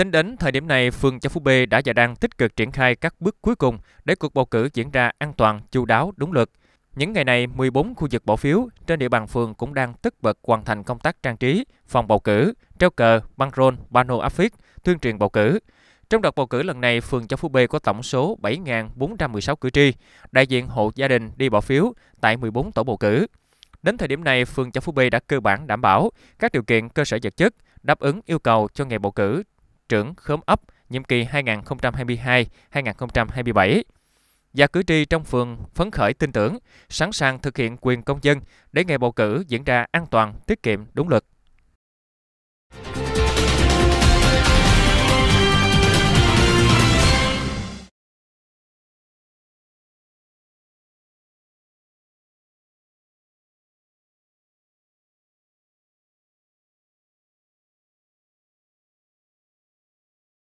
Tính đến thời điểm này, phường Châu Phú B đã và đang tích cực triển khai các bước cuối cùng để cuộc bầu cử diễn ra an toàn, chu đáo, đúng luật. Những ngày này, 14 khu vực bỏ phiếu trên địa bàn phường cũng đang tất bật hoàn thành công tác trang trí, phòng bầu cử, treo cờ, băng rôn, pano áp phích, tuyên truyền bầu cử. Trong đợt bầu cử lần này, phường Châu Phú B có tổng số 7.416 cử tri, đại diện hộ gia đình đi bỏ phiếu tại 14 tổ bầu cử. Đến thời điểm này, phường Châu Phú B đã cơ bản đảm bảo các điều kiện cơ sở vật chất đáp ứng yêu cầu cho ngày bầu cử trưởng khóm ấp nhiệm kỳ 2022-2027 và cử tri trong phường phấn khởi tin tưởng, sẵn sàng thực hiện quyền công dân để ngày bầu cử diễn ra an toàn, tiết kiệm, đúng luật.